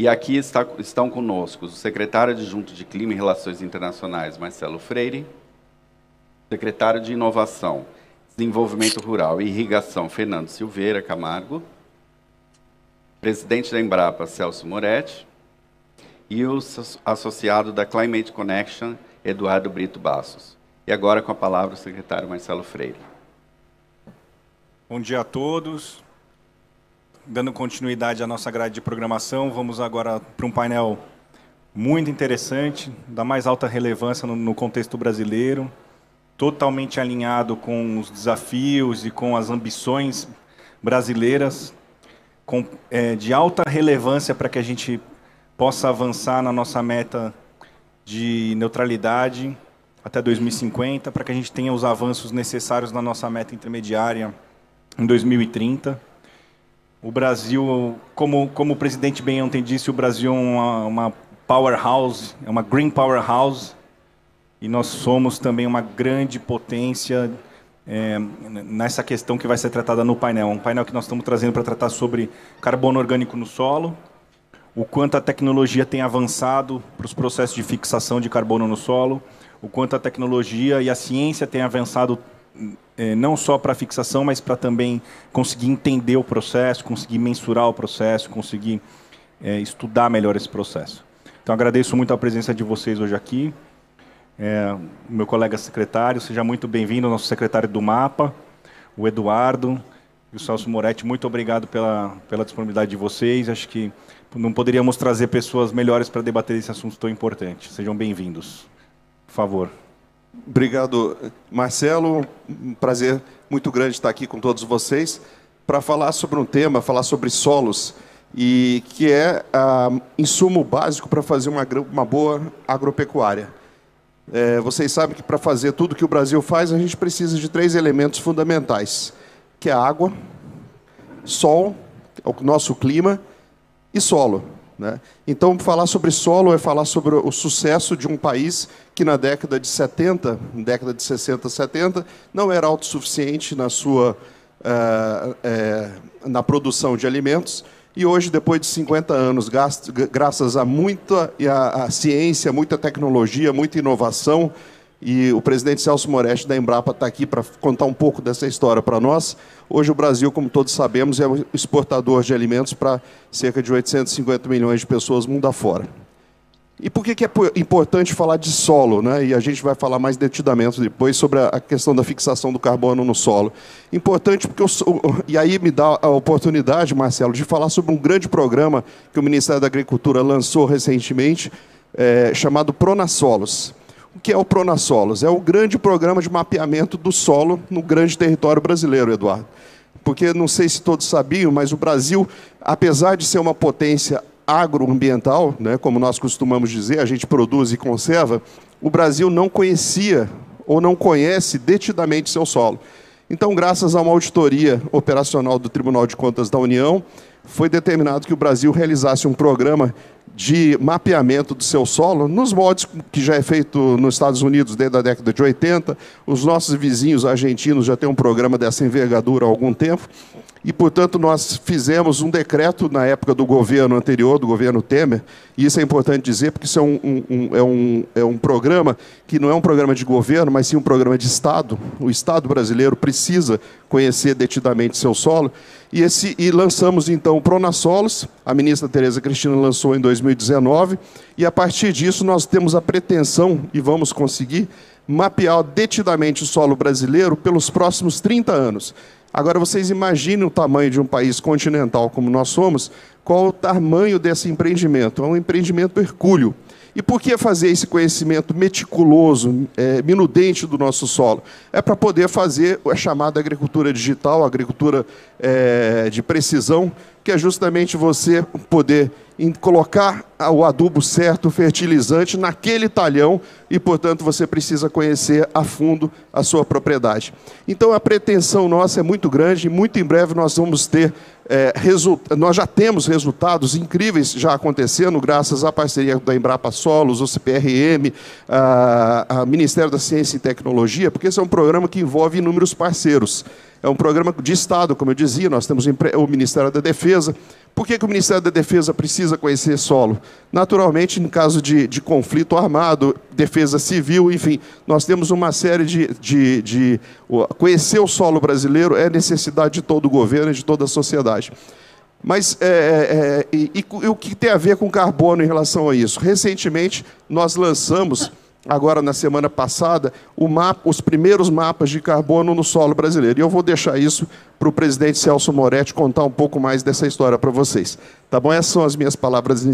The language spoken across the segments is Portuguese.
E aqui está, estão conosco o secretário adjunto de Clima e Relações Internacionais, Marcelo Freire, secretário de Inovação, Desenvolvimento Rural e Irrigação, Fernando Silveira Camargo, presidente da Embrapa, Celso Moretti, e o associado da Climate Connection, Eduardo Brito Bassos. E agora com a palavra o secretário Marcelo Freire. Bom dia a todos dando continuidade à nossa grade de programação, vamos agora para um painel muito interessante, da mais alta relevância no, no contexto brasileiro, totalmente alinhado com os desafios e com as ambições brasileiras, com, é, de alta relevância para que a gente possa avançar na nossa meta de neutralidade até 2050, para que a gente tenha os avanços necessários na nossa meta intermediária em 2030 o Brasil, como, como o presidente bem ontem disse, o Brasil é uma, uma powerhouse, é uma green powerhouse, e nós somos também uma grande potência é, nessa questão que vai ser tratada no painel. Um painel que nós estamos trazendo para tratar sobre carbono orgânico no solo, o quanto a tecnologia tem avançado para os processos de fixação de carbono no solo, o quanto a tecnologia e a ciência têm avançado é, não só para fixação, mas para também conseguir entender o processo, conseguir mensurar o processo, conseguir é, estudar melhor esse processo. Então agradeço muito a presença de vocês hoje aqui. É, meu colega secretário, seja muito bem-vindo, nosso secretário do MAPA, o Eduardo e o Celso Moretti. Muito obrigado pela, pela disponibilidade de vocês. Acho que não poderíamos trazer pessoas melhores para debater esse assunto tão importante. Sejam bem-vindos. Por favor. Obrigado, Marcelo. Um prazer muito grande estar aqui com todos vocês para falar sobre um tema, falar sobre solos, e que é o ah, insumo básico para fazer uma, uma boa agropecuária. É, vocês sabem que para fazer tudo que o Brasil faz, a gente precisa de três elementos fundamentais, que é água, sol, é o nosso clima e solo. Né? Então, falar sobre solo é falar sobre o sucesso de um país que, na década de 70, década de 60, 70, não era autossuficiente na sua uh, uh, na produção de alimentos. E hoje, depois de 50 anos, graças a muita a, a ciência, muita tecnologia, muita inovação, e o presidente Celso Moretti da Embrapa está aqui para contar um pouco dessa história para nós. Hoje o Brasil, como todos sabemos, é um exportador de alimentos para cerca de 850 milhões de pessoas mundo afora. E por que, que é importante falar de solo? Né? E a gente vai falar mais detidamente depois sobre a questão da fixação do carbono no solo. Importante porque eu sou, E aí me dá a oportunidade, Marcelo, de falar sobre um grande programa que o Ministério da Agricultura lançou recentemente, é, chamado Pronasolos. O que é o Pronasolos? É o grande programa de mapeamento do solo no grande território brasileiro, Eduardo. Porque não sei se todos sabiam, mas o Brasil, apesar de ser uma potência agroambiental, né, como nós costumamos dizer, a gente produz e conserva, o Brasil não conhecia ou não conhece detidamente seu solo. Então, graças a uma auditoria operacional do Tribunal de Contas da União, foi determinado que o Brasil realizasse um programa de mapeamento do seu solo, nos moldes que já é feito nos Estados Unidos desde a década de 80. Os nossos vizinhos argentinos já têm um programa dessa envergadura há algum tempo. E, portanto, nós fizemos um decreto na época do governo anterior, do governo Temer, e isso é importante dizer, porque isso é um, um, é, um, é um programa que não é um programa de governo, mas sim um programa de Estado. O Estado brasileiro precisa conhecer detidamente seu solo. E, esse, e lançamos então o Pronassolos, a ministra Tereza Cristina lançou em 2019, e a partir disso nós temos a pretensão, e vamos conseguir, mapear detidamente o solo brasileiro pelos próximos 30 anos. Agora vocês imaginem o tamanho de um país continental como nós somos, qual o tamanho desse empreendimento? É um empreendimento hercúleo. E por que fazer esse conhecimento meticuloso, é, minudente do nosso solo? É para poder fazer a chamada agricultura digital, agricultura é, de precisão, que é justamente você poder em colocar o adubo certo, o fertilizante, naquele talhão e, portanto, você precisa conhecer a fundo a sua propriedade. Então, a pretensão nossa é muito grande e muito em breve nós vamos ter é, nós já temos resultados incríveis já acontecendo, graças à parceria da Embrapa Solos, o CPRM, a, a Ministério da Ciência e Tecnologia, porque esse é um programa que envolve inúmeros parceiros. É um programa de Estado, como eu dizia, nós temos o Ministério da Defesa. Por que, que o Ministério da Defesa precisa precisa conhecer solo. Naturalmente, em caso de, de conflito armado, defesa civil, enfim, nós temos uma série de, de, de. Conhecer o solo brasileiro é necessidade de todo o governo e de toda a sociedade. Mas é, é, é, e, e, e, o que tem a ver com carbono em relação a isso? Recentemente, nós lançamos agora na semana passada, mapa, os primeiros mapas de carbono no solo brasileiro. E eu vou deixar isso para o presidente Celso Moretti contar um pouco mais dessa história para vocês. Tá bom? Essas são as minhas palavras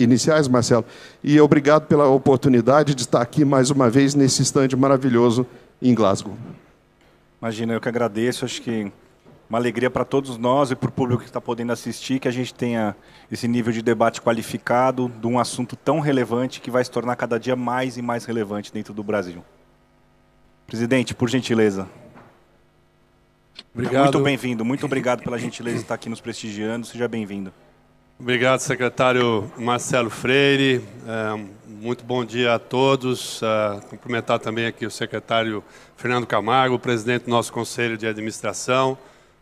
iniciais, Marcelo. E obrigado pela oportunidade de estar aqui mais uma vez nesse estande maravilhoso em Glasgow. Imagina, eu que agradeço. Acho que uma alegria para todos nós e para o público que está podendo assistir que a gente tenha esse nível de debate qualificado de um assunto tão relevante que vai se tornar cada dia mais e mais relevante dentro do Brasil. Presidente, por gentileza. Obrigado. Muito bem-vindo, muito obrigado pela gentileza de estar aqui nos prestigiando, seja bem-vindo. Obrigado, secretário Marcelo Freire. É, muito bom dia a todos. É, cumprimentar também aqui o secretário Fernando Camargo, presidente do nosso Conselho de Administração.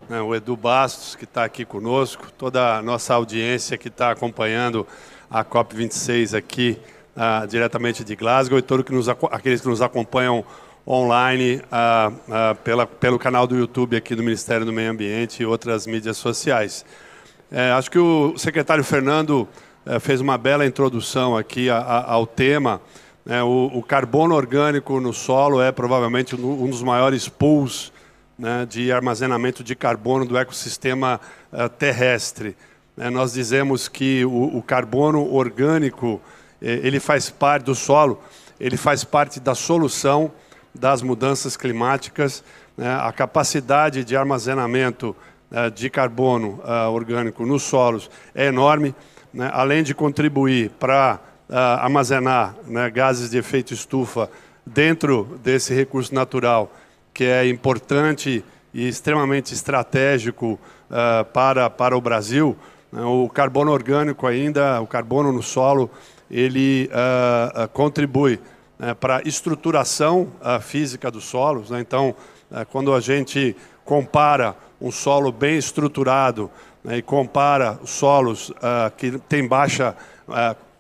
Né, o Edu Bastos, que está aqui conosco, toda a nossa audiência que está acompanhando a COP26 aqui uh, diretamente de Glasgow e todos que nos, aqueles que nos acompanham online uh, uh, pela, pelo canal do YouTube aqui do Ministério do Meio Ambiente e outras mídias sociais. É, acho que o secretário Fernando eh, fez uma bela introdução aqui a, a, ao tema. É, o, o, carbono orgânico no solo é provavelmente um dos maiores pools né, de armazenamento de carbono do ecossistema uh, terrestre. É, nós dizemos que o, o carbono orgânico eh, ele faz parte do solo, ele faz parte da solução das mudanças climáticas. Né, a capacidade de armazenamento uh, de carbono uh, orgânico nos solos é enorme, né, além de contribuir para armazenar né, gases de efeito estufa dentro desse recurso natural que é importante e extremamente estratégico uh, para, para o Brasil. Né? O carbono orgânico ainda, o carbono no solo, ele uh, contribui né, para a estruturação uh, física dos solos. Né? Então, quando a gente compara um solo bem estruturado né, e compara solos que têm baixa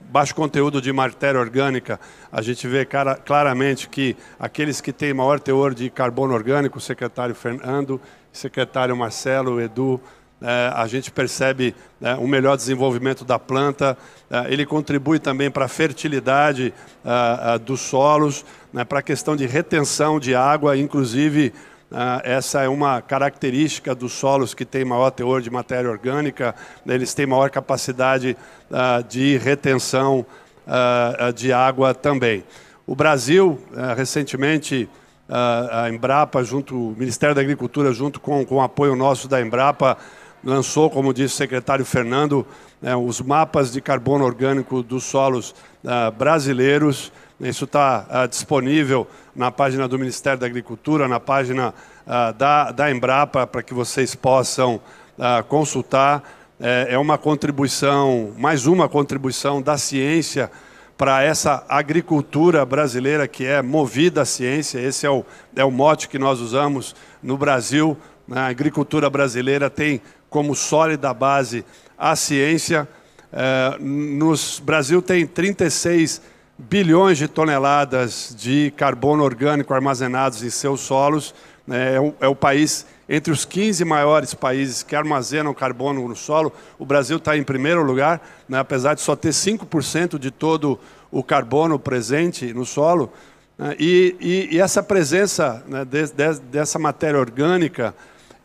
baixo conteúdo de matéria orgânica, a gente vê cara, claramente que aqueles que têm maior teor de carbono orgânico, o secretário Fernando, secretário Marcelo, Edu, é, a gente percebe é, um melhor desenvolvimento da planta, é, ele contribui também para a fertilidade ah, ah, dos solos, né, para a questão de retenção de água, inclusive ah, essa é uma característica dos solos que têm maior teor de matéria orgânica, né? eles têm maior capacidade ah, de retenção ah, de água também. O Brasil, eh, recentemente, a Embrapa, junto, o Ministério da Agricultura, junto com, com o apoio nosso da Embrapa, lançou, como disse o secretário Fernando, né, os mapas de carbono orgânico dos solos brasileiros isso está ah, disponível na página do Ministério da Agricultura, na página ah, da, da Embrapa, para que vocês possam ah, consultar. É, é, uma contribuição, mais uma contribuição da ciência para essa agricultura brasileira que é movida à ciência. Esse é o, é o mote que nós usamos no Brasil. A agricultura brasileira tem como sólida base a ciência. É, no Brasil tem 36 bilhões de toneladas de carbono orgânico armazenados em seus solos. Né? É, é, o país, entre os 15 maiores países que armazenam carbono no solo, o Brasil está em primeiro lugar, né? apesar de só ter 5% de todo o carbono presente no solo. Né? E, e, e essa presença né, de, de, dessa matéria orgânica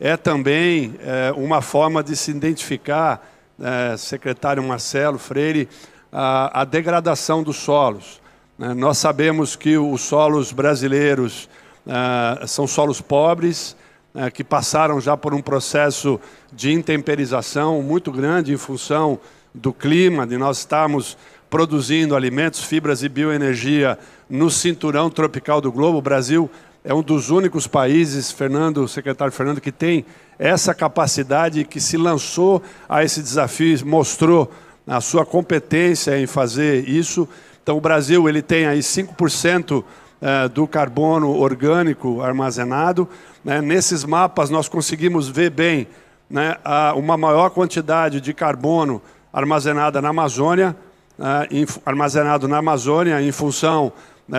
é também é, uma forma de se identificar, é, secretário Marcelo Freire, a, a degradação dos solos. Né? Nós sabemos que os solos brasileiros eh, são solos pobres, né, que passaram já por um processo de intemperização muito grande em função do clima, de nós estarmos produzindo alimentos, fibras e bioenergia no cinturão tropical do globo. O Brasil é um dos únicos países, Fernando, secretário Fernando, que tem essa capacidade que se lançou a esse desafio, mostrou na sua competência em fazer isso. Então, o Brasil ele tem aí 5% eh, do carbono orgânico armazenado. Né? Nesses mapas, nós conseguimos ver bem né, uma maior quantidade de carbono armazenada na Amazônia, né, armazenado na Amazônia em função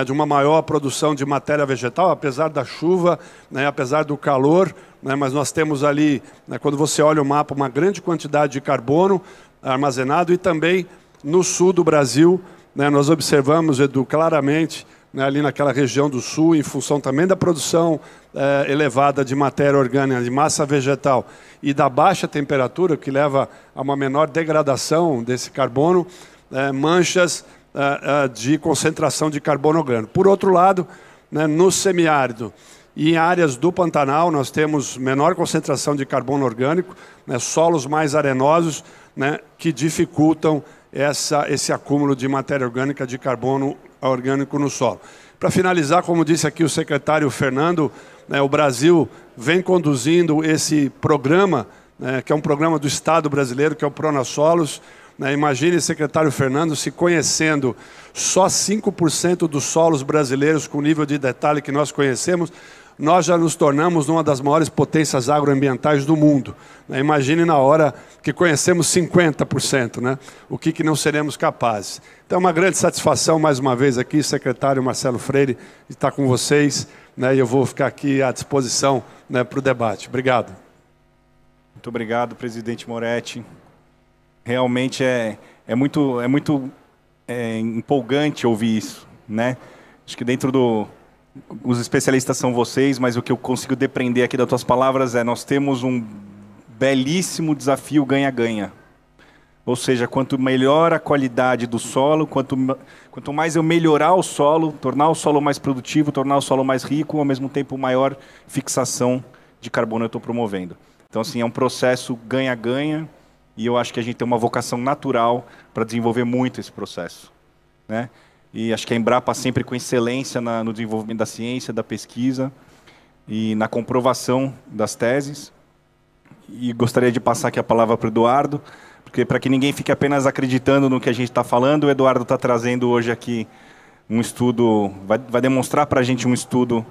de uma maior produção de matéria vegetal, apesar da chuva, apesar do calor, mas nós temos ali, quando você olha o mapa, uma grande quantidade de carbono, armazenado e também no sul do Brasil. Né, nós observamos, Edu, claramente, né, ali naquela região do sul, em função também da produção eh, elevada de matéria orgânica, de massa vegetal, e da baixa temperatura, que leva a uma menor degradação desse carbono, né, manchas eh, eh, de concentração de carbono orgânico. Por outro lado, né, no semiárido, e em áreas do Pantanal, nós temos menor concentração de carbono orgânico, né, solos mais arenosos, né, que dificultam essa, esse acúmulo de matéria orgânica, de carbono orgânico no solo. Para finalizar, como disse aqui o secretário Fernando, né, o Brasil vem conduzindo esse programa, né, que é um programa do Estado brasileiro, que é o Pronasolos. Né, imagine, secretário Fernando, se conhecendo só 5% dos solos brasileiros com o nível de detalhe que nós conhecemos, nós já nos tornamos uma das maiores potências agroambientais do mundo. Né? Imagine na hora que conhecemos 50%, né? o que, que não seremos capazes. Então é uma grande satisfação, mais uma vez, aqui, secretário Marcelo Freire, estar com vocês, né? e eu vou ficar aqui à disposição né, para o debate. Obrigado. Muito obrigado, presidente Moretti. Realmente é, é muito, é muito é, empolgante ouvir isso. Né? Acho que dentro do, os especialistas são vocês, mas o que eu consigo depreender aqui das tuas palavras é: nós temos um belíssimo desafio ganha-ganha. Ou seja, quanto melhor a qualidade do solo, quanto, quanto mais eu melhorar o solo, tornar o solo mais produtivo, tornar o solo mais rico, ao mesmo tempo maior fixação de carbono eu estou promovendo. Então, assim, é um processo ganha-ganha e eu acho que a gente tem uma vocação natural para desenvolver muito esse processo. Né? e acho que a Embrapa sempre com excelência na, no desenvolvimento da ciência, da pesquisa e na comprovação das teses. E gostaria de passar aqui a palavra para o Eduardo, porque para que ninguém fique apenas acreditando no que a gente está falando, o Eduardo está trazendo hoje aqui um estudo, vai, vai demonstrar para a gente um estudo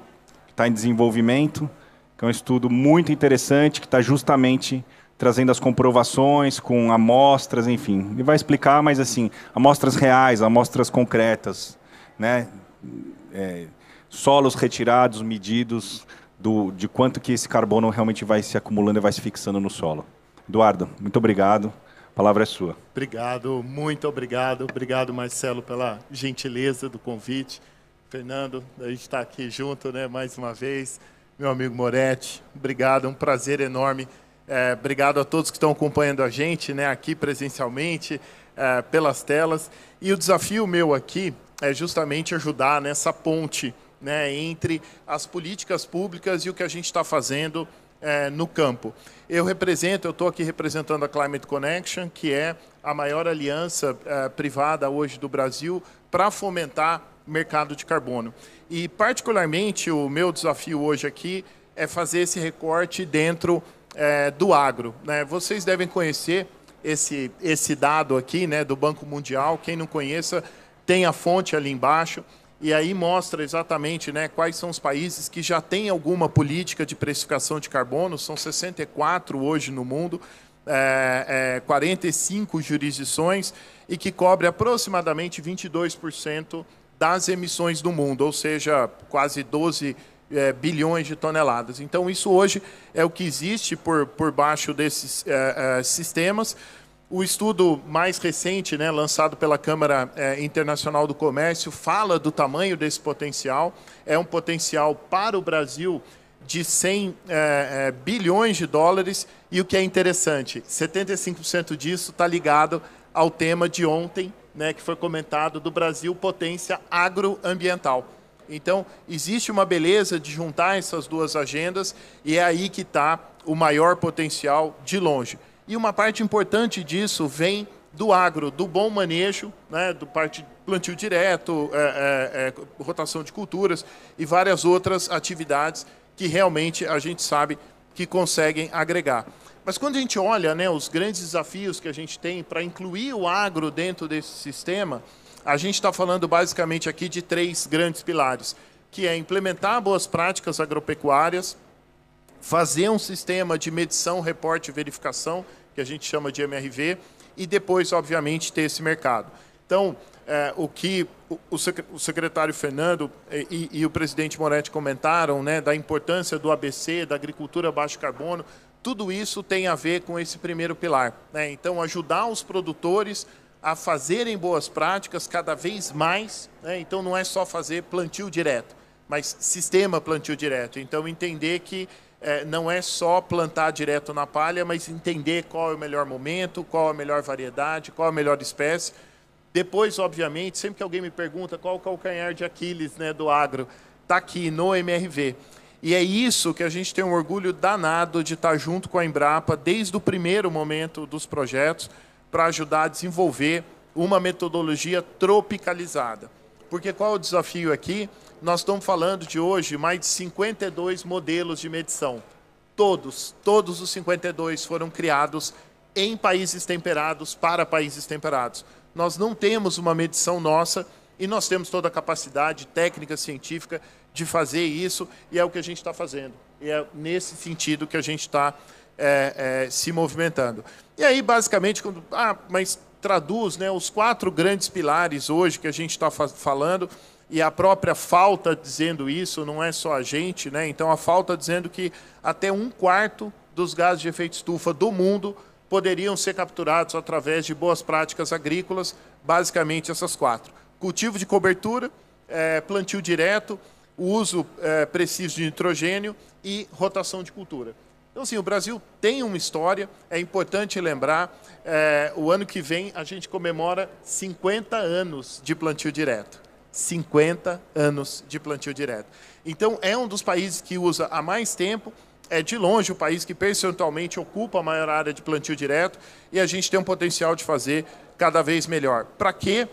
que está em desenvolvimento, que é um estudo muito interessante, que está justamente trazendo as comprovações com amostras, enfim. Ele vai explicar, mas assim, amostras reais, amostras concretas, né? É, solos retirados, medidos do, de quanto que esse carbono realmente vai se acumulando e vai se fixando no solo. Eduardo, muito obrigado. A palavra é sua. Obrigado, muito obrigado. Obrigado, Marcelo, pela gentileza do convite. Fernando, a gente está aqui junto, né, mais uma vez. Meu amigo Moretti, obrigado. É um prazer enorme é, obrigado a todos que estão acompanhando a gente né, aqui presencialmente, é, pelas telas. E o desafio meu aqui é justamente ajudar nessa ponte né, entre as políticas públicas e o que a gente está fazendo é, no campo. Eu represento, eu estou aqui representando a Climate Connection, que é a maior aliança é, privada hoje do Brasil para fomentar o mercado de carbono. E, particularmente, o meu desafio hoje aqui é fazer esse recorte dentro é, do agro. Né? Vocês devem conhecer esse, esse dado aqui né, do Banco Mundial. Quem não conheça, tem a fonte ali embaixo. E aí mostra exatamente né, quais são os países que já têm alguma política de precificação de carbono. São 64 hoje no mundo, é, é, 45 jurisdições, e que cobre aproximadamente 22% das emissões do mundo, ou seja, quase 12 é, bilhões de toneladas. Então, isso hoje é o que existe por, por baixo desses é, é, sistemas. O estudo mais recente, né, lançado pela Câmara é, Internacional do Comércio, fala do tamanho desse potencial. É um potencial para o Brasil de 100 é, é, bilhões de dólares. E o que é interessante, 75% disso está ligado ao tema de ontem, né, que foi comentado do Brasil potência agroambiental. Então, existe uma beleza de juntar essas duas agendas e é aí que está o maior potencial de longe. E uma parte importante disso vem do agro, do bom manejo, né, do parte plantio direto, é, é, é, rotação de culturas e várias outras atividades que realmente a gente sabe que conseguem agregar. Mas quando a gente olha né, os grandes desafios que a gente tem para incluir o agro dentro desse sistema, a gente está falando basicamente aqui de três grandes pilares, que é implementar boas práticas agropecuárias, fazer um sistema de medição, reporte e verificação, que a gente chama de MRV, e depois, obviamente, ter esse mercado. Então, é, o que o, secretário Fernando é, e, e, o presidente Moretti comentaram, né, da importância do ABC, da agricultura baixo carbono, tudo isso tem a ver com esse primeiro pilar. Né? Então, ajudar os produtores a fazerem boas práticas cada vez mais. Né? Então, não é só fazer plantio direto, mas sistema plantio direto. Então, entender que é, não é só plantar direto na palha, mas entender qual é o melhor momento, qual é a melhor variedade, qual é a melhor espécie. Depois, obviamente, sempre que alguém me pergunta qual é o calcanhar de Aquiles né, do agro, está aqui no MRV. E é isso que a gente tem um orgulho danado de estar junto com a Embrapa desde o primeiro momento dos projetos para ajudar a desenvolver uma metodologia tropicalizada. Porque qual é o desafio aqui? Nós estamos falando de hoje mais de 52 modelos de medição. Todos, todos os 52 foram criados em países temperados, para países temperados. Nós não temos uma medição nossa e nós temos toda a capacidade técnica, científica de fazer isso e é o que a gente está fazendo. E é nesse sentido que a gente está é, é, se movimentando. E aí, basicamente, quando. Ah, mas traduz né, os quatro grandes pilares hoje que a gente está fa falando, e a própria falta dizendo isso, não é só a gente, né? Então, a falta dizendo que até um quarto dos gases de efeito estufa do mundo poderiam ser capturados através de boas práticas agrícolas, basicamente essas quatro: cultivo de cobertura, é, plantio direto, uso é, preciso de nitrogênio e rotação de cultura. Então, assim, o Brasil tem uma história, é importante lembrar. É, o ano que vem a gente comemora 50 anos de plantio direto. 50 anos de plantio direto. Então, é um dos países que usa há mais tempo, é de longe o país que percentualmente ocupa a maior área de plantio direto e a gente tem um potencial de fazer cada vez melhor. Para quê?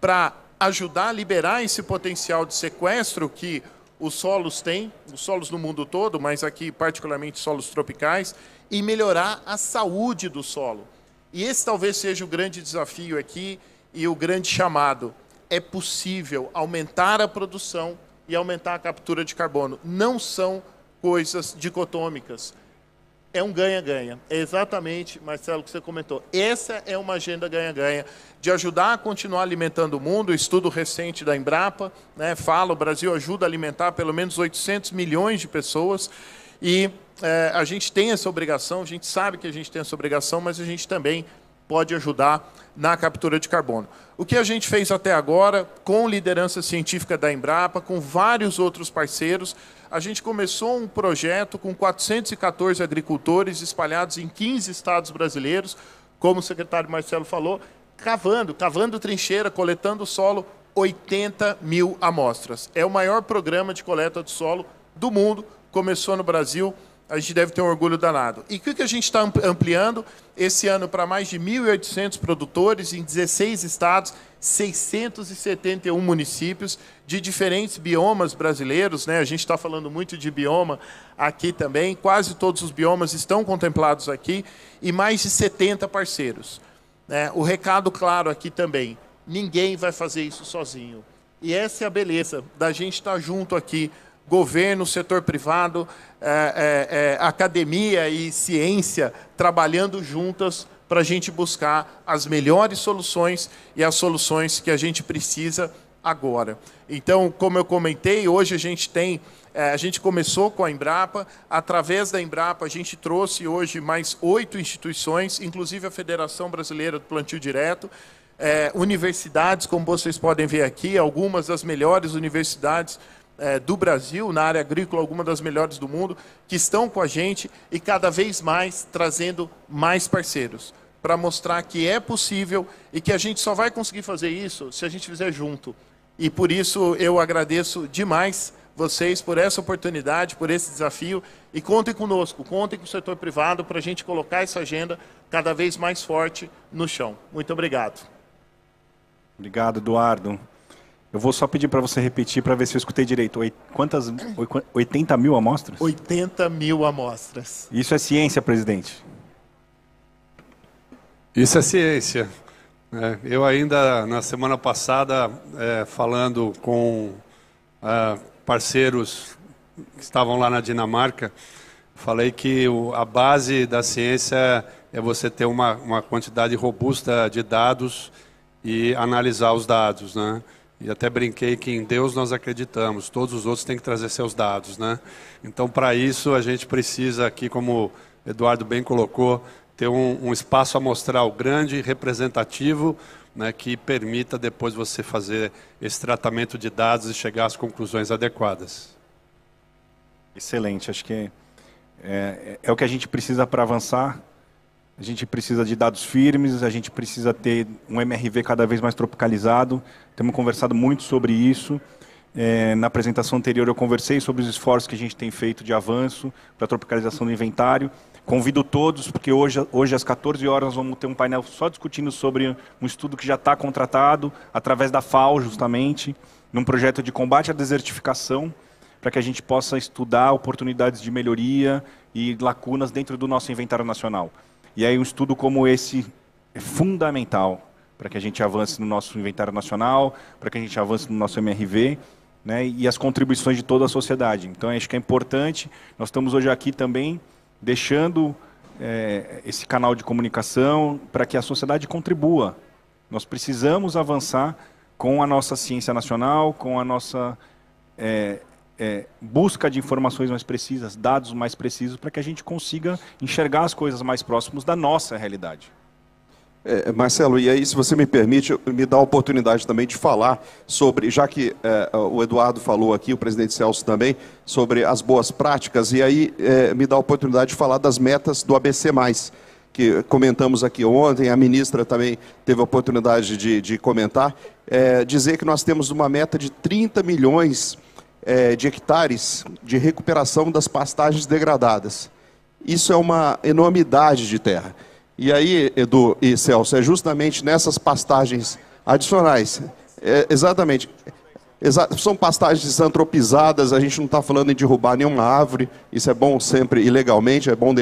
Para ajudar a liberar esse potencial de sequestro que os solos têm, os solos no mundo todo, mas aqui particularmente solos tropicais, e melhorar a saúde do solo. E esse talvez seja o grande desafio aqui e o grande chamado. É possível aumentar a produção e aumentar a captura de carbono. Não são coisas dicotômicas é um ganha-ganha. É exatamente, Marcelo, o que você comentou. Essa é uma agenda ganha-ganha de ajudar a continuar alimentando o mundo. O estudo recente da Embrapa né, fala: o Brasil ajuda a alimentar pelo menos 800 milhões de pessoas. E é, a gente tem essa obrigação, a gente sabe que a gente tem essa obrigação, mas a gente também pode ajudar na captura de carbono. O que a gente fez até agora, com liderança científica da Embrapa, com vários outros parceiros, a gente começou um projeto com 414 agricultores espalhados em 15 estados brasileiros, como o secretário Marcelo falou, cavando, cavando trincheira, coletando solo, 80 mil amostras. É o maior programa de coleta de solo do mundo, começou no Brasil a gente deve ter um orgulho danado. E o que a gente está ampliando esse ano para mais de 1.800 produtores em 16 estados, 671 municípios de diferentes biomas brasileiros. Né? A gente está falando muito de bioma aqui também, quase todos os biomas estão contemplados aqui, e mais de 70 parceiros. Né? O recado claro aqui também: ninguém vai fazer isso sozinho. E essa é a beleza da gente estar junto aqui governo, setor privado, é, é, é, academia e ciência trabalhando juntas para a gente buscar as melhores soluções e as soluções que a gente precisa agora. Então, como eu comentei, hoje a gente tem é, a gente começou com a Embrapa, através da Embrapa a gente trouxe hoje mais oito instituições, inclusive a Federação Brasileira do Plantio Direto, é, universidades, como vocês podem ver aqui, algumas das melhores universidades é, do Brasil, na área agrícola, algumas das melhores do mundo, que estão com a gente e cada vez mais trazendo mais parceiros para mostrar que é possível e que a gente só vai conseguir fazer isso se a gente fizer junto. E por isso eu agradeço demais vocês por essa oportunidade, por esse desafio. E contem conosco, contem com o setor privado para a gente colocar essa agenda cada vez mais forte no chão. Muito obrigado. Obrigado, Eduardo. Eu vou só pedir para você repetir para ver se eu escutei direito. quantas? 80 mil amostras? 80 mil amostras. Isso é ciência, presidente? Isso é ciência. É, eu ainda, na semana passada, é, falando com é, parceiros que estavam lá na Dinamarca, falei que o, a base da ciência é você ter uma, uma quantidade robusta de dados e analisar os dados, né? E até brinquei que em Deus nós acreditamos, todos os outros têm que trazer seus dados, né? Então, para isso, a gente precisa aqui, como o Eduardo bem colocou, ter um, um espaço amostral grande, representativo, né, que permita depois você fazer esse tratamento de dados e chegar às conclusões adequadas. Excelente, acho que é, é, é o que a gente precisa para avançar. A gente precisa de dados firmes, a gente precisa ter um MRV cada vez mais tropicalizado. Temos conversado muito sobre isso. É, na apresentação anterior eu conversei sobre os esforços que a gente tem feito de avanço para a tropicalização do inventário. Convido todos, porque hoje, hoje às 14 horas nós vamos ter um painel só discutindo sobre um estudo que já está contratado através da FAO, justamente, num projeto de combate à desertificação, para que a gente possa estudar oportunidades de melhoria e lacunas dentro do nosso inventário nacional. E aí um estudo como esse é fundamental para que a gente avance no nosso inventário nacional, para que a gente avance no nosso MRV, né, e as contribuições de toda a sociedade. Então acho que é importante. Nós estamos hoje aqui também deixando é, esse canal de comunicação para que a sociedade contribua. Nós precisamos avançar com a nossa ciência nacional, com a nossa é, é, busca de informações mais precisas, dados mais precisos, para que a gente consiga enxergar as coisas mais próximas da nossa realidade. É, é, Marcelo, e aí, se você me permite, me dá a oportunidade também de falar sobre, já que é, o Eduardo falou aqui, o presidente Celso também, sobre as boas práticas, e aí é, me dá a oportunidade de falar das metas do ABC, que comentamos aqui ontem, a ministra também teve a oportunidade de, de comentar, é, dizer que nós temos uma meta de 30 milhões é, de hectares de recuperação das pastagens degradadas. Isso é uma enormidade de terra. E aí, Edu e Celso, é justamente nessas pastagens adicionais. É, exatamente. Exa são pastagens antropizadas, a gente não está falando em derrubar nenhuma árvore, isso é bom sempre ilegalmente, é bom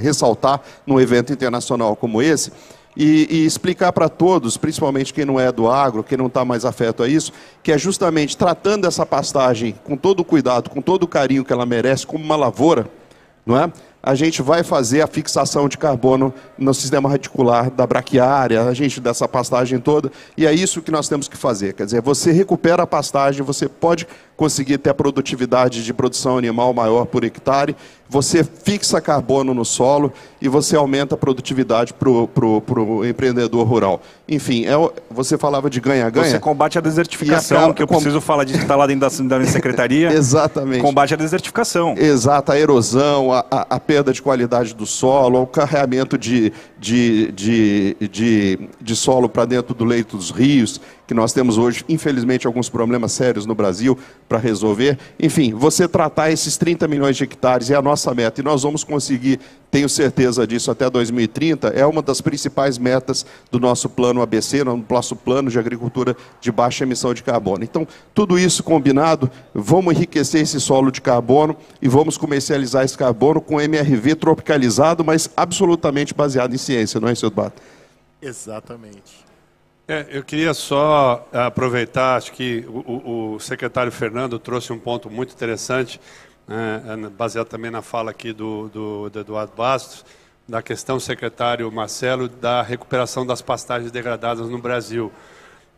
ressaltar num evento internacional como esse e, e explicar para todos, principalmente quem não é do agro, quem não está mais afeto a isso, que é justamente tratando essa pastagem com todo o cuidado, com todo o carinho que ela merece, como uma lavoura, não é? a gente vai fazer a fixação de carbono no sistema radicular da braquiária, a gente dessa pastagem toda, e é isso que nós temos que fazer. Quer dizer, você recupera a pastagem, você pode conseguir ter a produtividade de produção animal maior por hectare, você fixa carbono no solo e você aumenta a produtividade para o pro, pro empreendedor rural. Enfim, é, você falava de ganha-ganha. Você combate a desertificação, acaba, que eu preciso falar disso está lá dentro da, da secretaria. Exatamente. Combate a desertificação. Exato, a erosão, a, a, a perda de qualidade do solo, o carreamento de, de, de, de, de solo para dentro do leito dos rios, que nós temos hoje, infelizmente, alguns problemas sérios no Brasil para resolver. Enfim, você tratar esses 30 milhões de hectares é a nossa meta e nós vamos conseguir, tenho certeza disso, até 2030, é uma das principais metas do nosso plano ABC, no nosso plano de agricultura de baixa emissão de carbono. Então, tudo isso combinado, vamos enriquecer esse solo de carbono e vamos comercializar esse carbono com MRV tropicalizado, mas absolutamente baseado em paciência, não é, senhor Bato? Exatamente. É, eu queria só aproveitar, acho que o, o secretário Fernando trouxe um ponto muito interessante, né, baseado também na fala aqui do, do, do Eduardo Bastos, da questão, secretário Marcelo, da recuperação das pastagens degradadas no Brasil.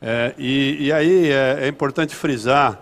É, e, e, aí é, é importante frisar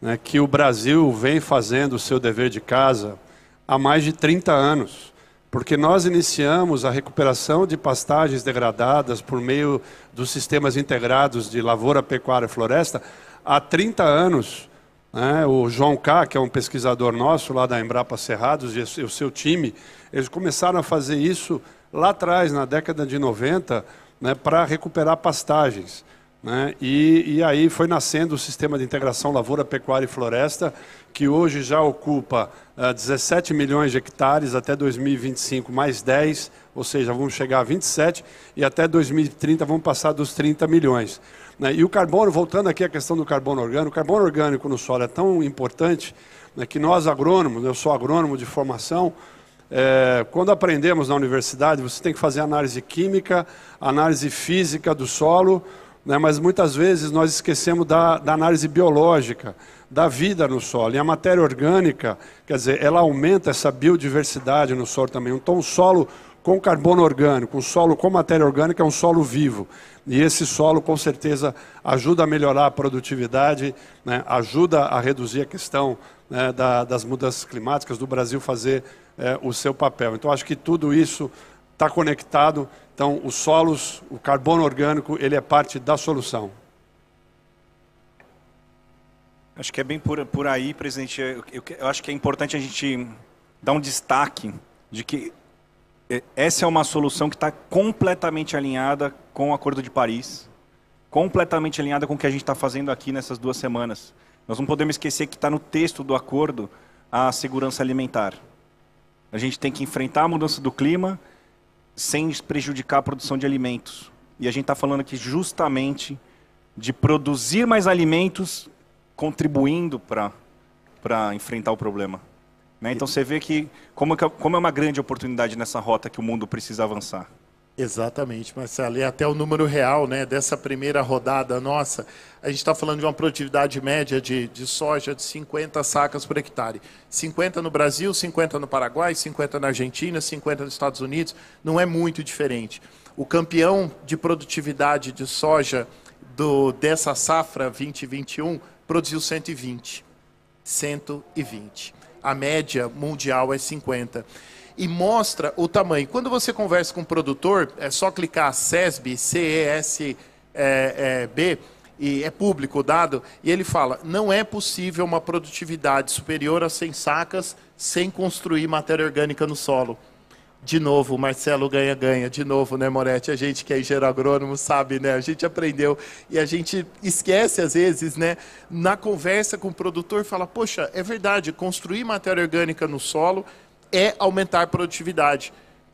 né, que o Brasil vem fazendo o seu dever de casa há mais de 30 anos. Porque nós iniciamos a recuperação de pastagens degradadas por meio dos sistemas integrados de lavoura, pecuária e floresta há 30 anos. Né? O João K., que é um pesquisador nosso lá da Embrapa Cerrados e o seu time, eles começaram a fazer isso lá atrás, na década de 90, né, para recuperar pastagens. Né? E, e, aí foi nascendo o sistema de integração lavoura, pecuária e floresta, que hoje já ocupa uh, ah, 17 milhões de hectares, até 2025 mais 10, ou seja, vamos chegar a 27, e até 2030 vamos passar dos 30 milhões. Né? E o carbono, voltando aqui à questão do carbono orgânico, o carbono orgânico no solo é tão importante né, que nós agrônomos, eu sou agrônomo de formação, é, quando aprendemos na universidade, você tem que fazer análise química, análise física do solo, né, mas muitas vezes nós esquecemos da, da análise biológica da vida no solo. E a matéria orgânica, quer dizer, ela aumenta essa biodiversidade no solo também. Então, um solo com carbono orgânico, um solo com matéria orgânica é um solo vivo. E esse solo, com certeza, ajuda a melhorar a produtividade, né? ajuda a reduzir a questão né, da, das mudanças climáticas, do Brasil fazer é, o seu papel. Então, acho que tudo isso está conectado. Então, os solos, o carbono orgânico, ele é parte da solução. Acho que é bem por, por aí, presidente. Eu, eu, eu acho que é importante a gente dar um destaque de que é, essa é uma solução que está completamente alinhada com o Acordo de Paris, completamente alinhada com o que a gente está fazendo aqui nessas duas semanas. Nós não podemos esquecer que está no texto do acordo a segurança alimentar. A gente tem que enfrentar a mudança do clima sem prejudicar a produção de alimentos. E a gente está falando aqui justamente de produzir mais alimentos contribuindo para enfrentar o problema. Né? Então você vê que como, é, como é uma grande oportunidade nessa rota que o mundo precisa avançar. Exatamente, Marcelo. E até o número real né, dessa primeira rodada nossa, a gente está falando de uma produtividade média de, de soja de 50 sacas por hectare. 50 no Brasil, 50 no Paraguai, 50 na Argentina, 50 nos Estados Unidos. Não é muito diferente. O campeão de produtividade de soja do, dessa safra 2021 produziu 120. 120. A média mundial é 50. E mostra o tamanho. Quando você conversa com um produtor, é só clicar CESB, C-E-S-B, é, é, e é público o dado, e ele fala: não é possível uma produtividade superior a 100 sacas sem construir matéria orgânica no solo. De novo, o Marcelo ganha-ganha, de novo, né, Moretti? A gente que é engenheiro agrônomo sabe, né? A gente aprendeu e a gente esquece às vezes, né? Na conversa com o produtor, fala: poxa, é verdade, construir matéria orgânica no solo é aumentar a produtividade.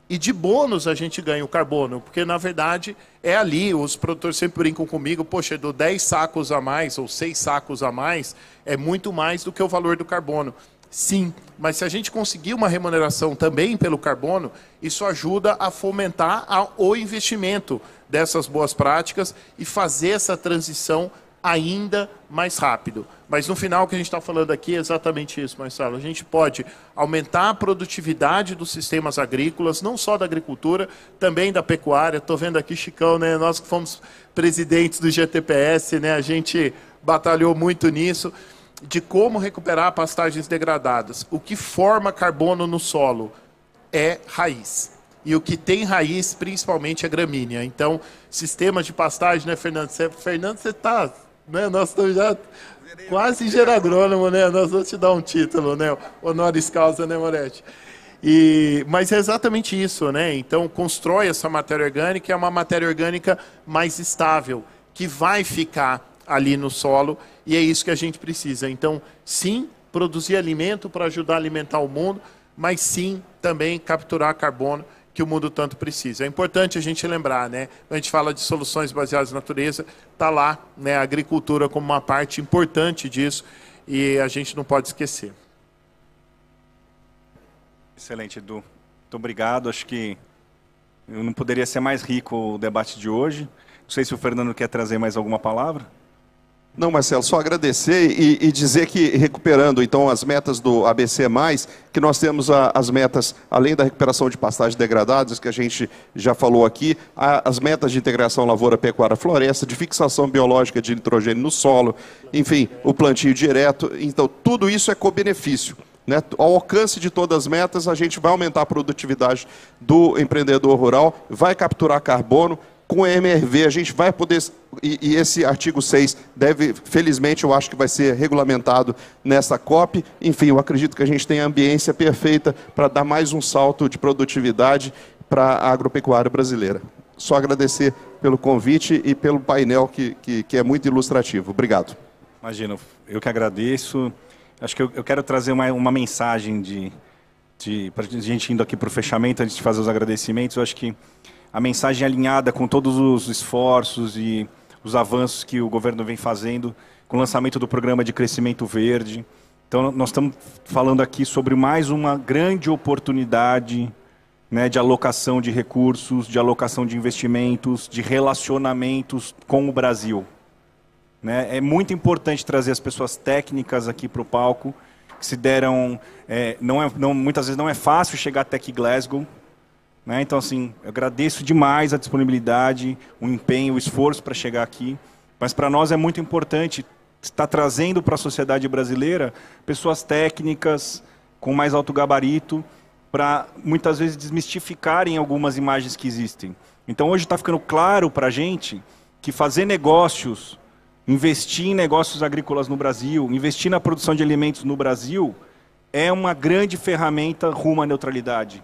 E de bônus a gente ganha o carbono, porque na verdade é ali, os produtores sempre brincam comigo, poxa, do 10 sacos a mais ou 6 sacos a mais, é muito mais do que o valor do carbono. Sim, mas se a gente conseguir uma remuneração também pelo carbono, isso ajuda a fomentar a, o investimento dessas boas práticas e fazer essa transição ainda mais rápido. Mas no final, o que a gente está falando aqui é exatamente isso, Marcelo. A gente pode aumentar a produtividade dos sistemas agrícolas, não só da agricultura, também da pecuária. Estou vendo aqui, Chicão, né? nós que fomos presidentes do GTPS, né? a gente batalhou muito nisso de como recuperar pastagens degradadas. O que forma carbono no solo é raiz. E o que tem raiz, principalmente, é gramínea. Então, sistemas de pastagem, né, Fernando? Cê, Fernando, você está. Né, nós estamos já quase engenheiro agrônomo, né? Nós vamos te dar um título, né? Honoris causa, né, Moretti? E, mas é exatamente isso, né? Então, constrói essa matéria orgânica, é uma matéria orgânica mais estável, que vai ficar ali no solo, e é isso que a gente precisa. Então, sim, produzir alimento para ajudar a alimentar o mundo, mas sim também capturar carbono que o mundo tanto precisa. É importante a gente lembrar, né? Quando a gente fala de soluções baseadas na natureza, está lá né, a agricultura como uma parte importante disso e a gente não pode esquecer. Excelente, Edu. Muito obrigado. Acho que eu não poderia ser mais rico o debate de hoje. Não sei se o Fernando quer trazer mais alguma palavra. Não, Marcelo, só agradecer e, e, dizer que, recuperando então as metas do ABC, que nós temos a, as metas, além da recuperação de pastagens degradadas, que a gente já falou aqui, a, as metas de integração lavoura, pecuária, floresta, de fixação biológica de nitrogênio no solo, enfim, o plantio direto. Então, tudo isso é co-benefício. Né? Ao alcance de todas as metas, a gente vai aumentar a produtividade do empreendedor rural, vai capturar carbono, com o MRV, a gente vai poder, e, e, esse artigo 6 deve, felizmente, eu acho que vai ser regulamentado nessa COP. Enfim, eu acredito que a gente tem a ambiência perfeita para dar mais um salto de produtividade para a agropecuária brasileira. Só agradecer pelo convite e pelo painel, que, que, que é muito ilustrativo. Obrigado. Imagino, eu que agradeço. Acho que eu, eu quero trazer uma, uma mensagem de, de, para a gente indo aqui para o fechamento, antes de fazer os agradecimentos. Eu acho que a mensagem é alinhada com todos os esforços e os avanços que o governo vem fazendo com o lançamento do programa de crescimento verde. Então, nós estamos falando aqui sobre mais uma grande oportunidade né, de alocação de recursos, de alocação de investimentos, de relacionamentos com o Brasil. Né? É muito importante trazer as pessoas técnicas aqui para o palco, que se deram. É, não é, não, muitas vezes não é fácil chegar até aqui Glasgow, né? Então, assim, agradeço demais a disponibilidade, o empenho, o esforço para chegar aqui. Mas para nós é muito importante estar trazendo para a sociedade brasileira pessoas técnicas, com mais alto gabarito, para muitas vezes desmistificarem algumas imagens que existem. Então, hoje está ficando claro para a gente que fazer negócios, investir em negócios agrícolas no Brasil, investir na produção de alimentos no Brasil, é uma grande ferramenta rumo à neutralidade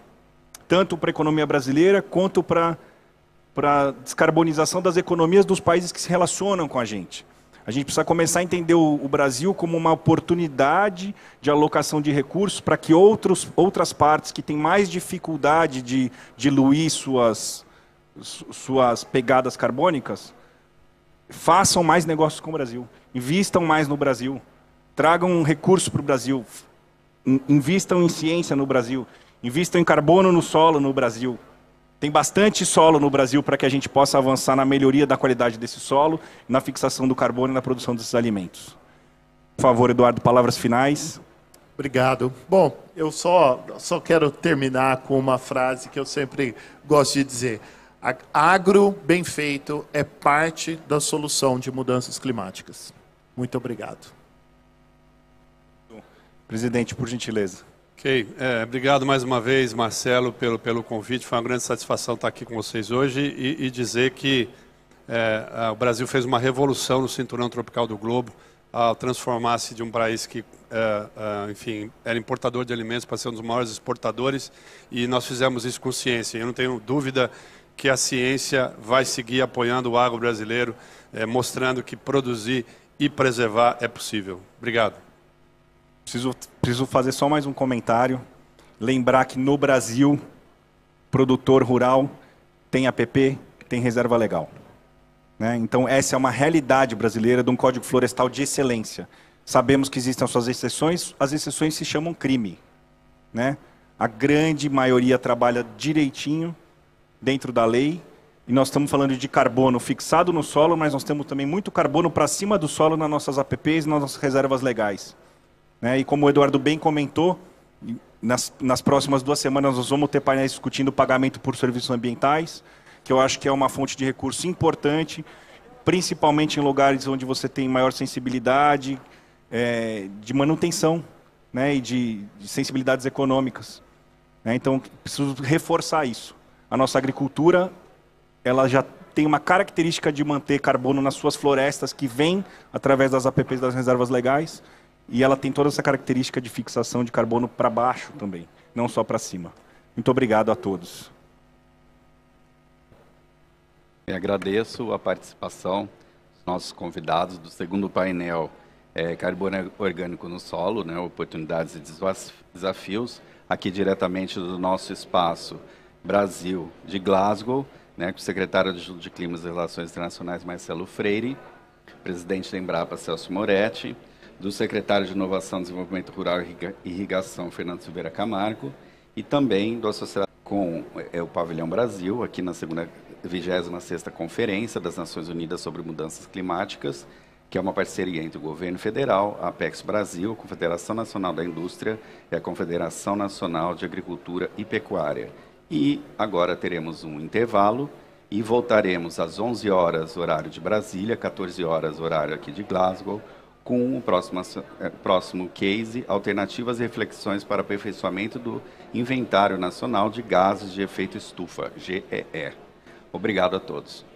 tanto para a economia brasileira quanto para a descarbonização das economias dos países que se relacionam com a gente. A gente precisa começar a entender o, o Brasil como uma oportunidade de alocação de recursos para que outros, outras partes que têm mais dificuldade de diluir suas, suas pegadas carbônicas façam mais negócios com o Brasil, invistam mais no Brasil, tragam recursos para o Brasil, Invistam em ciência no Brasil. Invistam em carbono no solo no Brasil. Tem bastante solo no Brasil para que a gente possa avançar na melhoria da qualidade desse solo, na fixação do carbono e na produção desses alimentos. Por favor, Eduardo, palavras finais. Obrigado. Bom, eu só, só quero terminar com uma frase que eu sempre gosto de dizer. Agro bem feito é parte da solução de mudanças climáticas. Muito obrigado. Presidente, por gentileza. Ok. É, obrigado mais uma vez, Marcelo, pelo, pelo convite. Foi uma grande satisfação estar aqui com vocês hoje e, e dizer que é, a, o Brasil fez uma revolução no cinturão tropical do globo ao transformar-se de um país que, é, é enfim, era importador de alimentos para ser um dos maiores exportadores e nós fizemos isso com ciência. Eu não tenho dúvida que a ciência vai seguir apoiando o agro brasileiro, é, mostrando que produzir e preservar é possível. Obrigado. Preciso, preciso fazer só mais um comentário. Lembrar que no Brasil, produtor rural tem APP, tem reserva legal. Né? Então, essa é uma realidade brasileira de um código florestal de excelência. Sabemos que existem as suas exceções, as exceções se chamam crime. Né? A grande maioria trabalha direitinho, dentro da lei, e nós estamos falando de carbono fixado no solo, mas nós temos também muito carbono para cima do solo nas nossas APPs, e nas nossas reservas legais. Né? E como o Eduardo bem comentou, nas, nas próximas duas semanas nós vamos ter painéis discutindo o pagamento por serviços ambientais, que eu acho que é uma fonte de recurso importante, principalmente em lugares onde você tem maior sensibilidade é, de manutenção né, e de, de sensibilidades econômicas. Né? Então, preciso reforçar isso. A nossa agricultura ela já tem uma característica de manter carbono nas suas florestas, que vem através das APPs das reservas legais. E ela tem toda essa característica de fixação de carbono para baixo também, não só para cima. Muito obrigado a todos. Eu agradeço a participação dos nossos convidados do segundo painel é, Carbono Orgânico no Solo, né, Oportunidades e Desafios, aqui diretamente do nosso espaço Brasil de Glasgow, né, com o secretário de Climas e Relações Internacionais Marcelo Freire, presidente da Embrapa Celso Moretti, do secretário de Inovação, Desenvolvimento Rural e Irrigação, Fernando Silveira Camargo, e também do associado com é, o Pavilhão Brasil, aqui na segunda, 26ª Conferência das Nações Unidas sobre Mudanças Climáticas, que é uma parceria entre o governo federal, a Apex Brasil, a Confederação Nacional da Indústria e a Confederação Nacional de Agricultura e Pecuária. E agora teremos um intervalo e voltaremos às 11 horas, horário de Brasília, 14 horas, horário aqui de Glasgow, com o próximo, é, próximo case, alternativas e reflexões para aperfeiçoamento do Inventário Nacional de Gases de Efeito Estufa, GEE. Obrigado a todos.